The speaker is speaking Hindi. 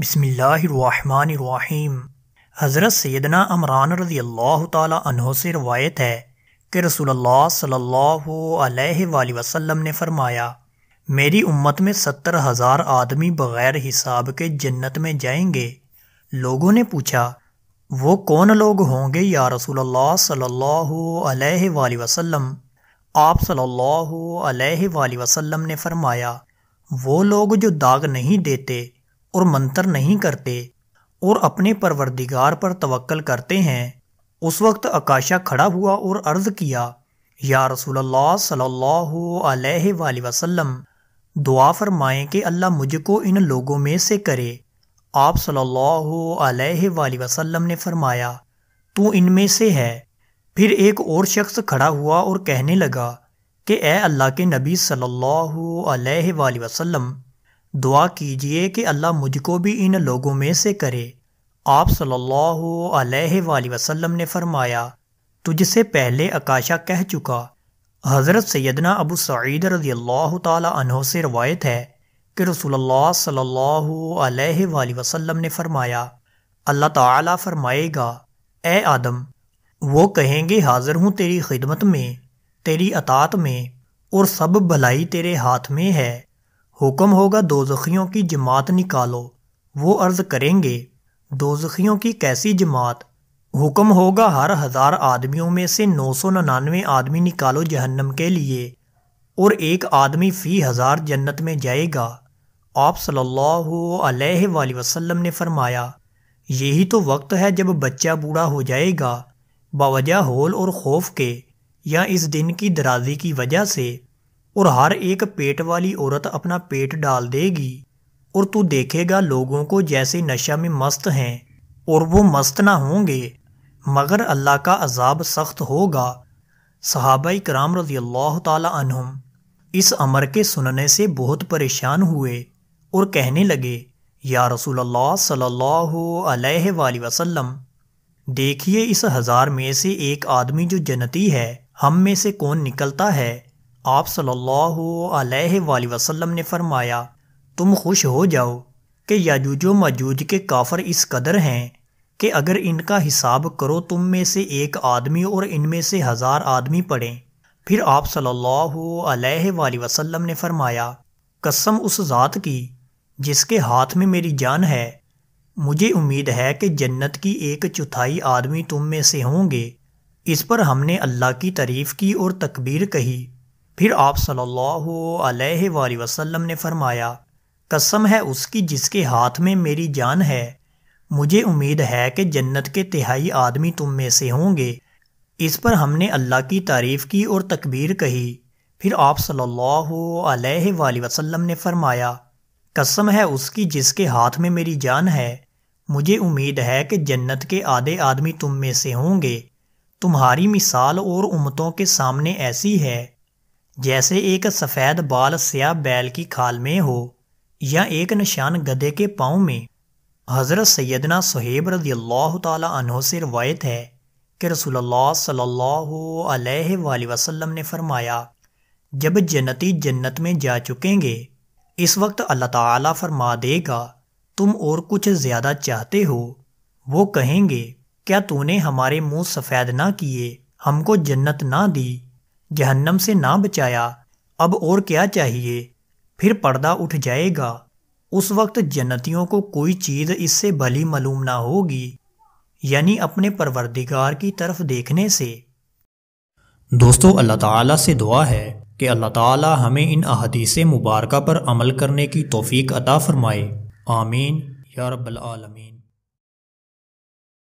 बसमीम हज़रत सैदना अमरान रजी अल्लाह तहों से रवायत है कि रसूलुल्लाह सल्लल्लाहु अलैहि वसल्लम ने फरमाया मेरी उम्मत में सत्तर हज़ार आदमी बग़ैर हिसाब के जन्नत में जाएंगे लोगों ने पूछा वो कौन लोग होंगे या रसूलुल्लाह सल्लल्लाहु अलैहि वसल्लम आप सल्लल्लाहु अलैहि वसल्लम ने फरमाया वो लोग जो दाग नहीं देते और मंत्र नहीं करते और अपने परवरदिगार पर तवक्ल करते हैं उस वक्त अकाशा खड़ा हुआ और अर्ज़ किया या रसूलुल्लाह वसल्लम दुआ फरमाएं कि अल्लाह मुझको इन लोगों में से करे आप सल्लल्लाहु अलैहि वसल्लम ने फरमाया तू इनमें से है फिर एक और शख्स खड़ा हुआ और कहने लगा कि ए अल्लाह के नबी सल्लल्लाहु अलैहि वसल्लम दुआ कीजिए कि अल्लाह मुझको भी इन लोगों में से करे आप सल्लल्लाहु अलैहि वसल्लम ने फरमाया तुझसे पहले अकाशा कह चुका हज़रत सैदना अबू सईद रजी अल्लाह तहों से रवायत है कि रसोल्ला सल्ला वसलम ने फरमाया अल्लाह ताला फरमाएगा ए आदम वो कहेंगे हाज़िर हूँ तेरी खिदमत में तेरी अतात में और सब भलाई तेरे हाथ में है हुक्म होगा दोजखियों की जमात निकालो वो अर्ज़ करेंगे दो दोजखियों की कैसी जमात हुक्म होगा हर हज़ार आदमियों में से नौ सौ निन्यानवे आदमी निकालो जहन्नम के लिए और एक आदमी फ़ी हज़ार जन्नत में जाएगा आप सल्लल्लाहु अलैहि वसल्लम ने फरमाया यही तो वक्त है जब बच्चा बूढ़ा हो जाएगा बावजह होल और खौफ के या इस दिन की दराजी की वजह से और हर एक पेट वाली औरत अपना पेट डाल देगी और तू देखेगा लोगों को जैसे नशा में मस्त हैं और वो मस्त ना होंगे मगर अल्लाह का अजाब सख्त होगा सहाबा कराम रजी अल्लाह तुम इस अमर के सुनने से बहुत परेशान हुए और कहने लगे या रसूल सल्ला वसलम देखिए इस हज़ार में से एक आदमी जो जनती है हम में से कौन निकलता है आप सल्लल्लाहु अलैहि वसल्लम ने फरमाया तुम खुश हो जाओ कि याजूज मजूज के काफ़र इस कदर हैं कि अगर इनका हिसाब करो तुम में से एक आदमी और इनमें से हज़ार आदमी पड़े फिर आप सल्लल्लाहु अलैहि वसल्लम ने फरमाया कसम उस ज़ात की जिसके हाथ में मेरी जान है मुझे उम्मीद है कि जन्नत की एक चौथाई आदमी तुम में से होंगे इस पर हमने अल्लाह की तारीफ़ की और तकबीर कही फिर आप सल्लल्लाहु अलैहि वसल्लम ने फरमाया कसम है उसकी जिसके हाथ में मेरी जान है मुझे उम्मीद है कि जन्नत के तिहाई आदमी तुम में से होंगे इस पर हमने अल्लाह की तारीफ़ की और तकबीर कही फिर आप सल्लल्लाहु अलैहि वसल्लम ने फरमाया कसम है उसकी जिसके हाथ में मेरी जान है मुझे उम्मीद है कि जन्नत के आधे आदमी तुम में से होंगे तुम्हारी मिसाल और उमतों के सामने ऐसी है जैसे एक सफ़ेद बाल स्या बैल की खाल में हो या एक निशान गधे के पाँव में हज़रत सैदना सहेब रजी अल्लाह तहों से रवायत है कि रसोल्ला वसलम ने फरमाया जब जन्नती जन्नत में जा चुकेंगे इस वक्त अल्लाह ताला फरमा देगा तुम और कुछ ज़्यादा चाहते हो वो कहेंगे क्या तूने हमारे मुंह सफ़ेद ना किए हमको जन्नत ना दी जहन्नम से ना बचाया अब और क्या चाहिए फिर पर्दा उठ जाएगा उस वक्त जन्नतियों को कोई चीज़ इससे भली मालूम ना होगी यानी अपने परवरदिगार की तरफ देखने से दोस्तों अल्लाह ताला से दुआ है कि अल्लाह ताला हमें इन अहदीस मुबारक पर अमल करने की तोफ़ी अता फ़रमाए आमीन या रब्बल आलमीन